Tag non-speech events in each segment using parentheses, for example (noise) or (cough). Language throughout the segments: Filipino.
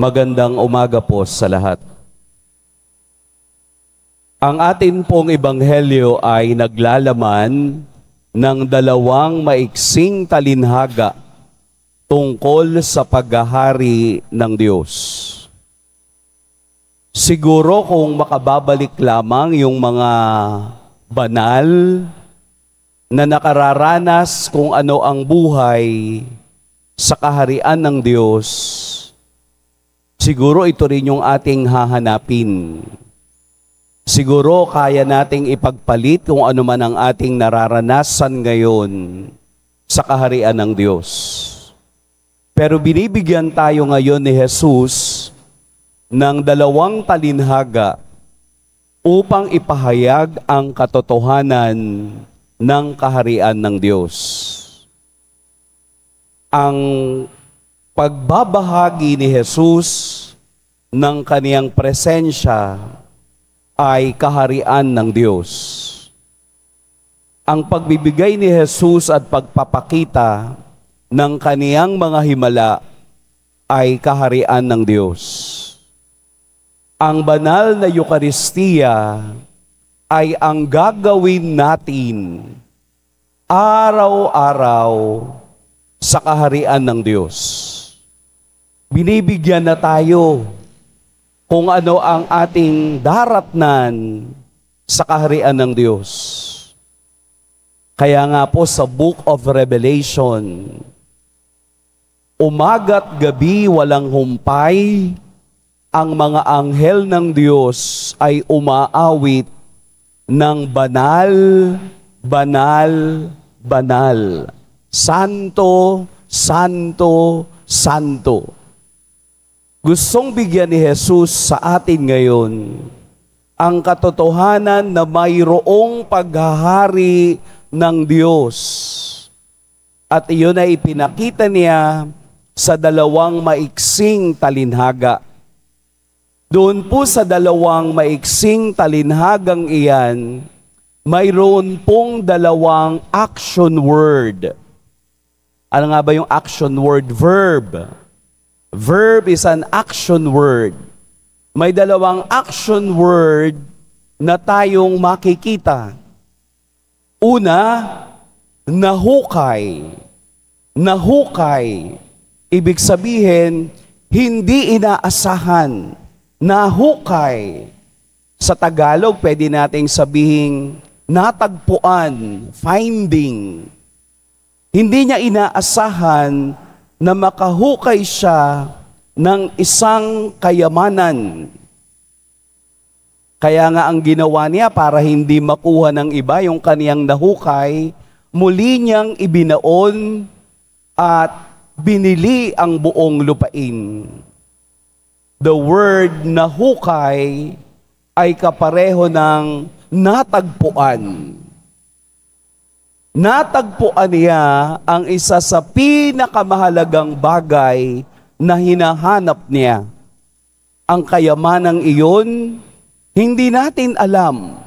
Magandang umaga po sa lahat. Ang atin pong ebanghelyo ay naglalaman ng dalawang maiksing talinhaga tungkol sa paghahari ng Diyos. Siguro kung makababalik lamang yung mga banal na nakararanas kung ano ang buhay sa kaharian ng Diyos, Siguro ito rin yung ating hahanapin. Siguro kaya nating ipagpalit kung ano man ang ating nararanasan ngayon sa kaharian ng Diyos. Pero binibigyan tayo ngayon ni Jesus ng dalawang talinhaga upang ipahayag ang katotohanan ng kaharian ng Diyos. Ang pagbabahagi ni Jesus ng kaniyang presensya ay kaharian ng Diyos. Ang pagbibigay ni Jesus at pagpapakita ng kaniyang mga himala ay kaharian ng Diyos. Ang banal na Eukaristiya ay ang gagawin natin araw-araw sa kaharian ng Diyos binibigyan na tayo kung ano ang ating daratnan sa kaharian ng Diyos. Kaya nga po sa Book of Revelation, umaga't gabi walang humpay, ang mga anghel ng Diyos ay umaawit ng banal, banal, banal. Santo, Santo, Santo. Gustong bigyan ni Jesus sa atin ngayon ang katotohanan na mayroong paghahari ng Diyos. At iyon ay ipinakita niya sa dalawang maiksing talinhaga. Doon po sa dalawang maiksing talinhagang iyan, mayroon pong dalawang action word. Ano nga ba yung action word verb? Verb is an action word. May dalawang action word na tayong makikita. Una, nahukay. Nahukay. Ibig sabihin, hindi inaasahan. Nahukay. Sa Tagalog, pwede nating sabihin, natagpuan, finding. Hindi niya inaasahan na makahukay siya ng isang kayamanan. Kaya nga ang ginawa niya para hindi makuha ng iba yung kaniyang nahukay, muli niyang ibinaon at binili ang buong lupain. The word nahukay ay kapareho ng natagpuan natagpuan niya ang isa sa pinakamahalagang bagay na hinahanap niya. Ang kayamanang iyon, hindi natin alam.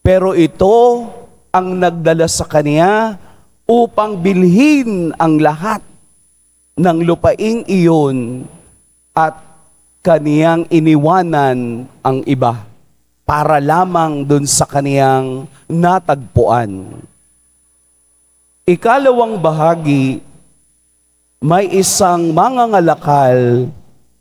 Pero ito ang nagdala sa kanya upang bilhin ang lahat ng lupaing iyon at kaniyang iniwanan ang iba para lamang dun sa kaniyang natagpuan. Ikalawang bahagi, may isang mangangalakal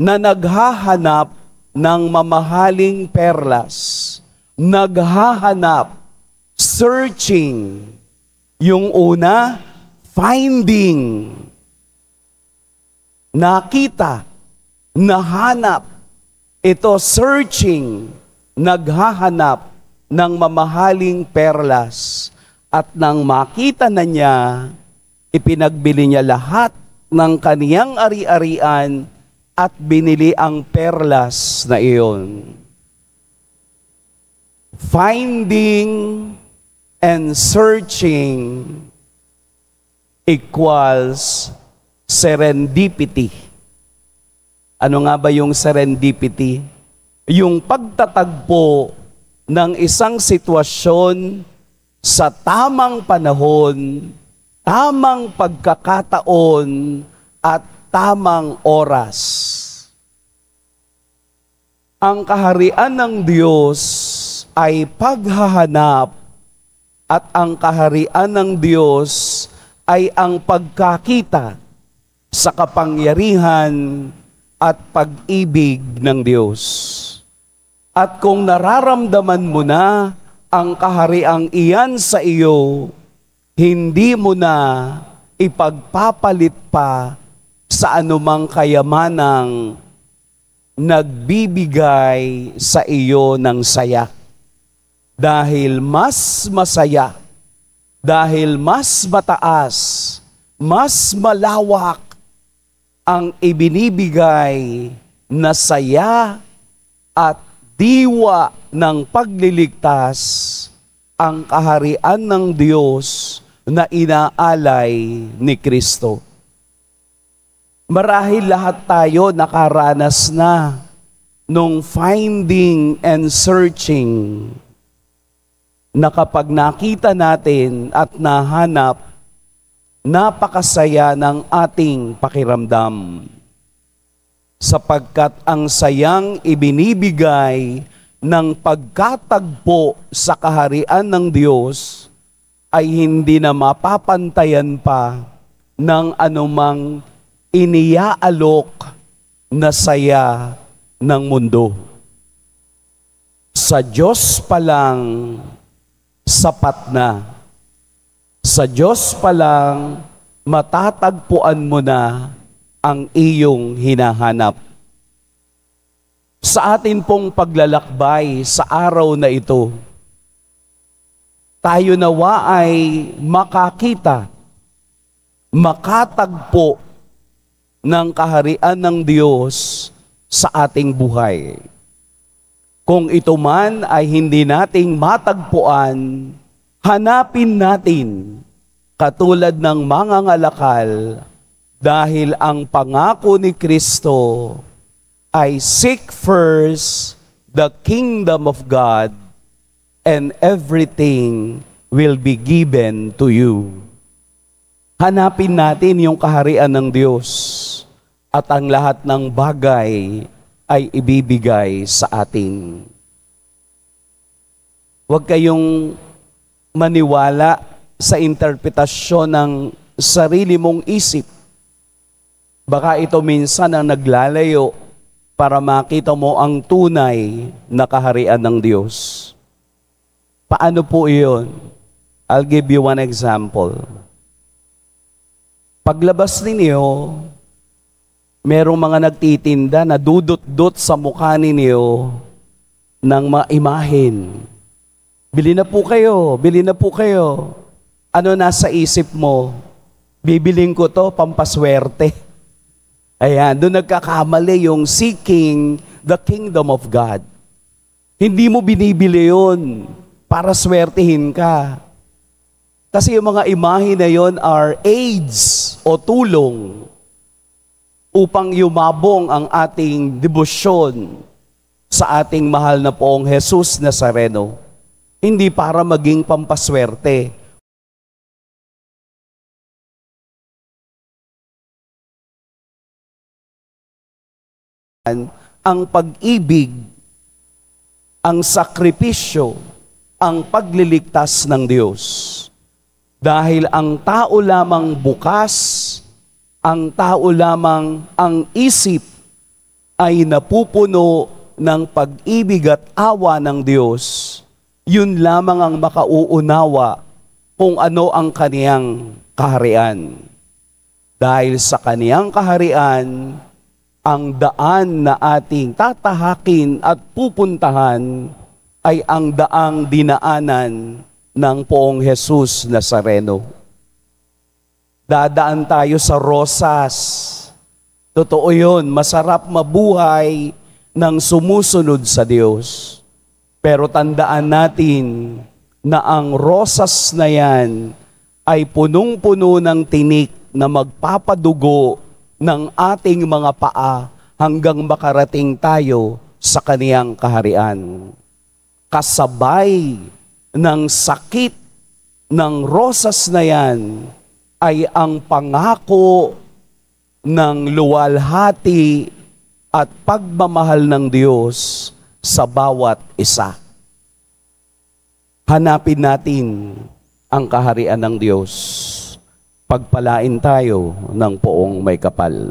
na naghahanap ng mamahaling perlas. Naghahanap, searching. Yung una, finding. Nakita, nahanap. Ito, searching, naghahanap ng mamahaling perlas. At nang makita na niya, ipinagbili niya lahat ng kaniyang ari-arian at binili ang perlas na iyon. Finding and searching equals serendipity. Ano nga ba yung serendipity? Yung pagtatagpo ng isang sitwasyon sa tamang panahon, tamang pagkakataon, at tamang oras. Ang kaharian ng Diyos ay paghahanap at ang kaharian ng Diyos ay ang pagkakita sa kapangyarihan at pag-ibig ng Diyos. At kung nararamdaman mo na ang kahariang iyan sa iyo, hindi mo na ipagpapalit pa sa anumang kayamanang nagbibigay sa iyo ng saya. Dahil mas masaya, dahil mas mataas, mas malawak ang ibinibigay na saya at diwa ng pagliligtas ang kaharian ng Diyos na inaalay ni Kristo. Marahil lahat tayo nakaranas na nung finding and searching na kapag nakita natin at nahanap, napakasaya ng ating pakiramdam. Sapagkat ang sayang ibinibigay ng pagkatagpo sa kaharian ng Diyos ay hindi na mapapantayan pa ng anumang iniaalok na saya ng mundo. Sa Diyos pa lang sapat na. Sa Diyos pa lang matatagpuan mo na ang iyong hinahanap sa atin pong paglalakbay sa araw na ito, tayo nawa ay makakita, makatagpo ng kaharian ng Diyos sa ating buhay. Kung ito man ay hindi nating matagpuan, hanapin natin katulad ng mga ngalakal dahil ang pangako ni Kristo I seek first the kingdom of God and everything will be given to you. Hanapin natin yung kaharian ng Diyos at ang lahat ng bagay ay ibibigay sa atin. Huwag kayong maniwala sa interpretasyon ng sarili mong isip. Baka ito minsan ang naglalayo para makita mo ang tunay na kaharian ng Diyos. Paano po iyon? I'll give you one example. Paglabas ninyo, merong mga nagtitinda na dudot-dot sa mukha ninyo ng mga imahin. Bili na po kayo, bili na po kayo. Ano nasa isip mo? Bibiling ko to, pampaswerte. (laughs) Ayan, doon nagkakamali yung seeking the kingdom of God. Hindi mo binibili yun para swertihin ka. Kasi yung mga imahe na yon are aids o tulong upang yumabong ang ating debosyon sa ating mahal na poong Jesus Nazareno. Hindi para maging pampaswerte. ang pag-ibig, ang sakripisyo, ang pagliligtas ng Diyos. Dahil ang tao lamang bukas, ang tao lamang ang isip ay napupuno ng pag-ibig at awa ng Diyos. Yun lamang ang makauunawa kung ano ang kaniyang kaharian. Dahil sa kaniyang kaharian, ang daan na ating tatahakin at pupuntahan ay ang daang dinaanan ng poong Jesus Nazareno. Dadaan tayo sa rosas. Totoo yun, masarap mabuhay ng sumusunod sa Diyos. Pero tandaan natin na ang rosas na yan ay punong-puno ng tinik na magpapadugo ng ating mga paa hanggang makarating tayo sa kaniyang kaharian. Kasabay ng sakit ng rosas na yan ay ang pangako ng luwalhati at pagmamahal ng Diyos sa bawat isa. Hanapin natin ang kaharian ng Diyos pagpalain tayo ng poong may kapal.